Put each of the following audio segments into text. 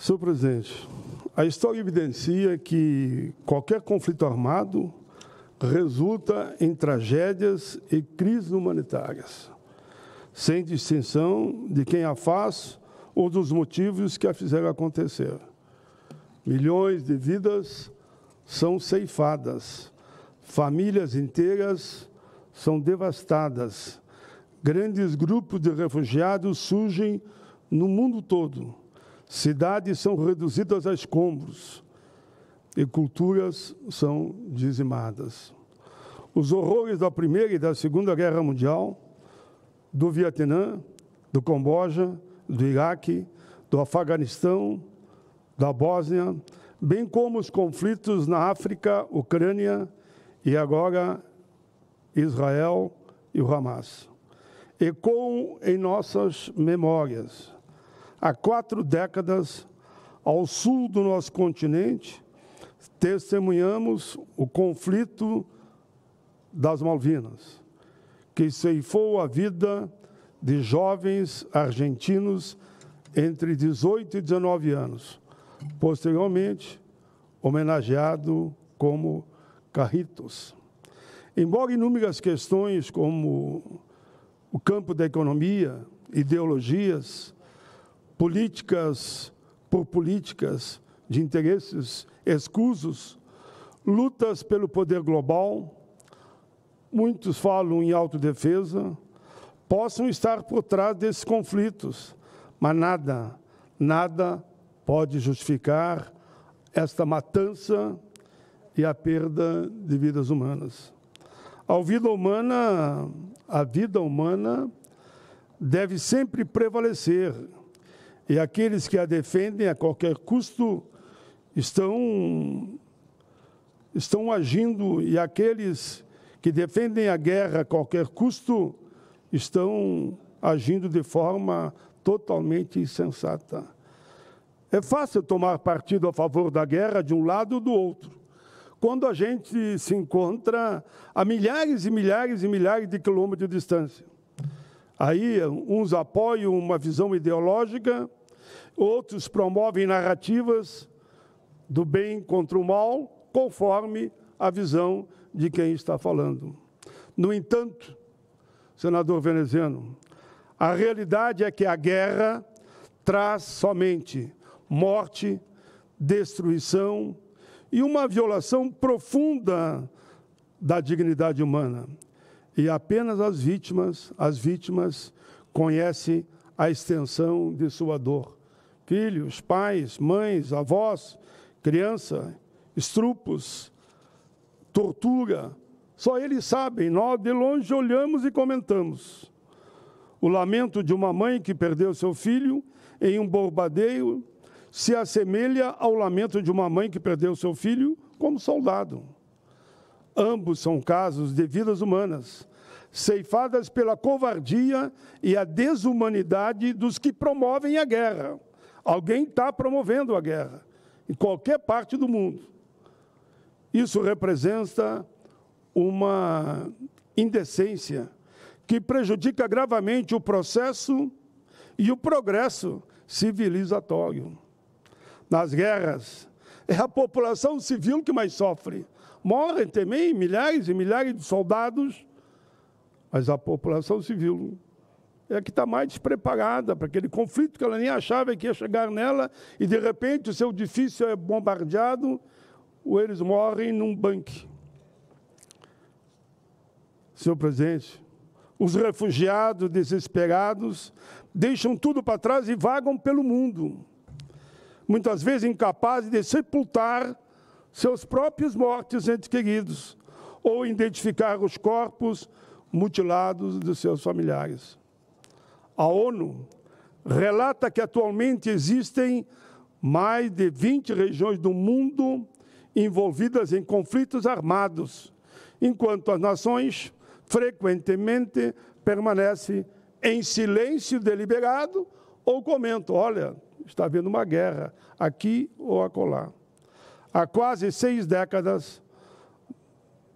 Senhor presidente, a história evidencia que qualquer conflito armado resulta em tragédias e crises humanitárias, sem distinção de quem a faz ou dos motivos que a fizeram acontecer. Milhões de vidas são ceifadas, famílias inteiras são devastadas, grandes grupos de refugiados surgem no mundo todo Cidades são reduzidas a escombros e culturas são dizimadas. Os horrores da Primeira e da Segunda Guerra Mundial, do Vietnã, do Camboja, do Iraque, do Afeganistão, da Bósnia, bem como os conflitos na África, Ucrânia e agora Israel e o Hamas. Ecoam em nossas memórias há quatro décadas, ao sul do nosso continente, testemunhamos o conflito das Malvinas, que ceifou a vida de jovens argentinos entre 18 e 19 anos, posteriormente homenageado como Carritos. Embora inúmeras questões como o campo da economia, ideologias, políticas por políticas de interesses escusos, lutas pelo poder global, muitos falam em autodefesa, possam estar por trás desses conflitos, mas nada, nada pode justificar esta matança e a perda de vidas humanas. A vida humana, a vida humana deve sempre prevalecer e aqueles que a defendem a qualquer custo estão, estão agindo, e aqueles que defendem a guerra a qualquer custo estão agindo de forma totalmente insensata. É fácil tomar partido a favor da guerra de um lado ou do outro. Quando a gente se encontra a milhares e milhares e milhares de quilômetros de distância. Aí uns apoiam uma visão ideológica Outros promovem narrativas do bem contra o mal, conforme a visão de quem está falando. No entanto, senador veneziano, a realidade é que a guerra traz somente morte, destruição e uma violação profunda da dignidade humana. E apenas as vítimas, as vítimas conhecem a extensão de sua dor filhos, pais, mães, avós, criança, estrupos, tortura. Só eles sabem, nós de longe olhamos e comentamos. O lamento de uma mãe que perdeu seu filho em um borbadeio se assemelha ao lamento de uma mãe que perdeu seu filho como soldado. Ambos são casos de vidas humanas, ceifadas pela covardia e a desumanidade dos que promovem a guerra. Alguém está promovendo a guerra, em qualquer parte do mundo. Isso representa uma indecência que prejudica gravemente o processo e o progresso civilizatório. Nas guerras, é a população civil que mais sofre. Morrem também milhares e milhares de soldados, mas a população civil é que está mais despreparada para aquele conflito que ela nem achava que ia chegar nela, e de repente o seu edifício é bombardeado, ou eles morrem num banque. Senhor presidente, os refugiados desesperados deixam tudo para trás e vagam pelo mundo, muitas vezes incapazes de sepultar seus próprios mortos entes queridos ou identificar os corpos mutilados dos seus familiares. A ONU relata que atualmente existem mais de 20 regiões do mundo envolvidas em conflitos armados, enquanto as nações frequentemente permanecem em silêncio deliberado ou comentam: olha, está havendo uma guerra aqui ou acolá. Há quase seis décadas,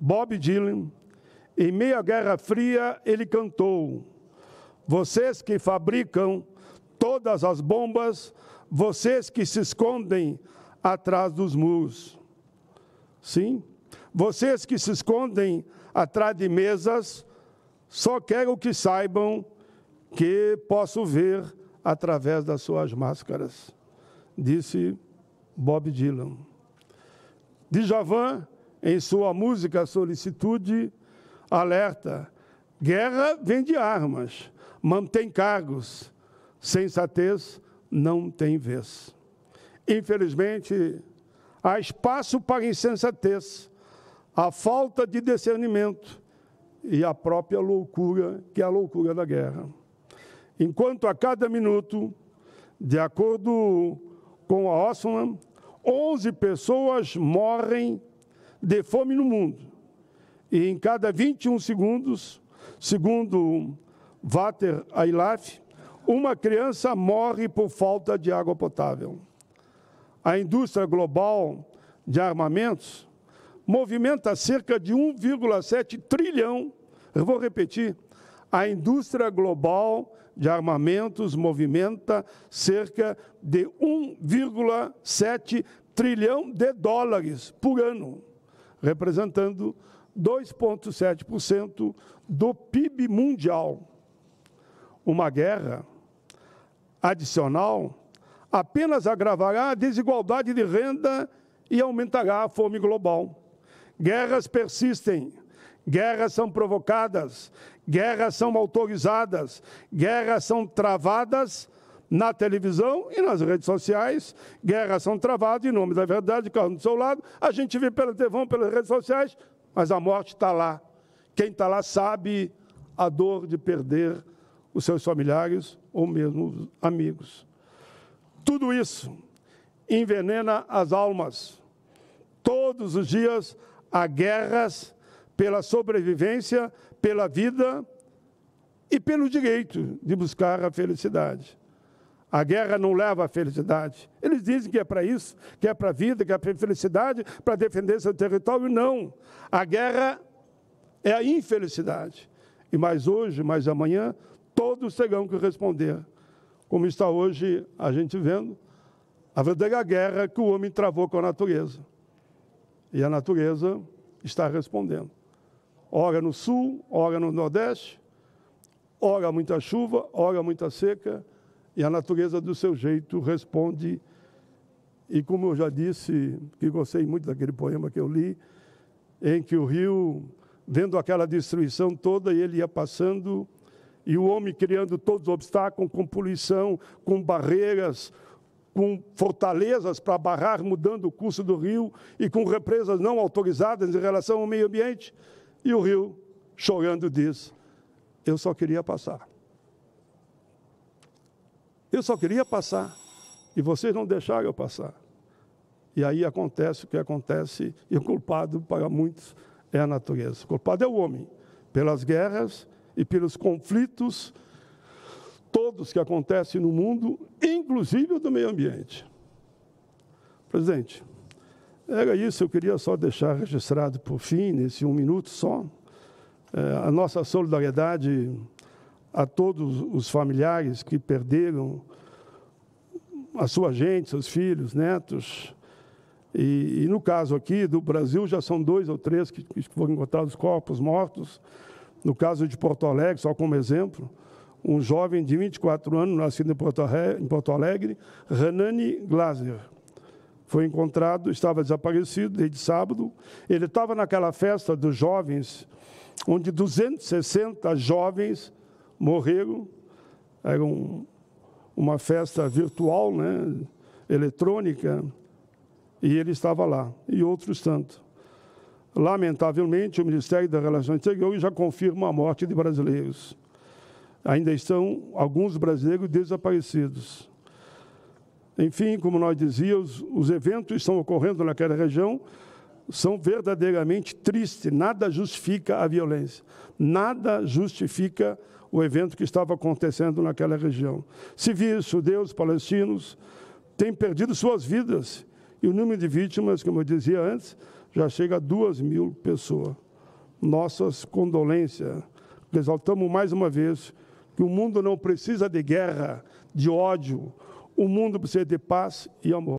Bob Dylan, em meio à Guerra Fria, ele cantou: vocês que fabricam todas as bombas, vocês que se escondem atrás dos muros. Sim, vocês que se escondem atrás de mesas, só quero que saibam que posso ver através das suas máscaras, disse Bob Dylan. Djavan, em sua música Solicitude, alerta Guerra vende armas, mantém cargos. Sensatez não tem vez. Infelizmente, há espaço para insensatez, a falta de discernimento e a própria loucura, que é a loucura da guerra. Enquanto a cada minuto, de acordo com a Oxfam, 11 pessoas morrem de fome no mundo. E em cada 21 segundos, Segundo Vater Ailaf, uma criança morre por falta de água potável. A indústria global de armamentos movimenta cerca de 1,7 trilhão. Eu vou repetir. A indústria global de armamentos movimenta cerca de 1,7 trilhão de dólares por ano, representando 2,7% do PIB mundial. Uma guerra adicional apenas agravará a desigualdade de renda e aumentará a fome global. Guerras persistem, guerras são provocadas, guerras são autorizadas, guerras são travadas na televisão e nas redes sociais, guerras são travadas em nome da verdade, carro do seu lado, a gente vê pela TV, pelas redes sociais, mas a morte está lá. Quem está lá sabe a dor de perder os seus familiares ou mesmo amigos. Tudo isso envenena as almas. Todos os dias há guerras pela sobrevivência, pela vida e pelo direito de buscar a felicidade. A guerra não leva à felicidade. Eles dizem que é para isso, que é para a vida, que é para a felicidade, para defender seu território. Não. A guerra é a infelicidade. E mais hoje, mais amanhã, todos terão que responder. Como está hoje a gente vendo, a verdadeira guerra que o homem travou com a natureza. E a natureza está respondendo. Ora no sul, ora no nordeste, ora muita chuva, ora muita seca e a natureza do seu jeito responde. E como eu já disse, que gostei muito daquele poema que eu li, em que o rio, vendo aquela destruição toda, ele ia passando, e o homem criando todos os obstáculos, com poluição, com barreiras, com fortalezas para barrar, mudando o curso do rio, e com represas não autorizadas em relação ao meio ambiente, e o rio, chorando, diz: Eu só queria passar. Eu só queria passar. E vocês não deixaram eu passar. E aí acontece o que acontece, e o culpado para muitos é a natureza. O culpado é o homem, pelas guerras e pelos conflitos todos que acontecem no mundo, inclusive o do meio ambiente. Presidente, era isso, eu queria só deixar registrado por fim, nesse um minuto só, eh, a nossa solidariedade a todos os familiares que perderam a sua gente, seus filhos, netos. E, e, no caso aqui do Brasil, já são dois ou três que, que foram encontrados corpos mortos. No caso de Porto Alegre, só como exemplo, um jovem de 24 anos, nascido em Porto, em Porto Alegre, Renani Glaser. Foi encontrado, estava desaparecido desde sábado. Ele estava naquela festa dos jovens, onde 260 jovens morreram. Era um, uma festa virtual, né, eletrônica, e ele estava lá, e outros tanto. Lamentavelmente, o Ministério das Relações Exteriores já confirma a morte de brasileiros. Ainda estão alguns brasileiros desaparecidos. Enfim, como nós dizíamos, os eventos estão ocorrendo naquela região são verdadeiramente tristes. Nada justifica a violência, nada justifica o evento que estava acontecendo naquela região. Civis, judeus, palestinos têm perdido suas vidas e o número de vítimas, como eu dizia antes, já chega a duas mil pessoas. Nossas condolências. Exaltamos mais uma vez que o mundo não precisa de guerra, de ódio. O mundo precisa de paz e amor.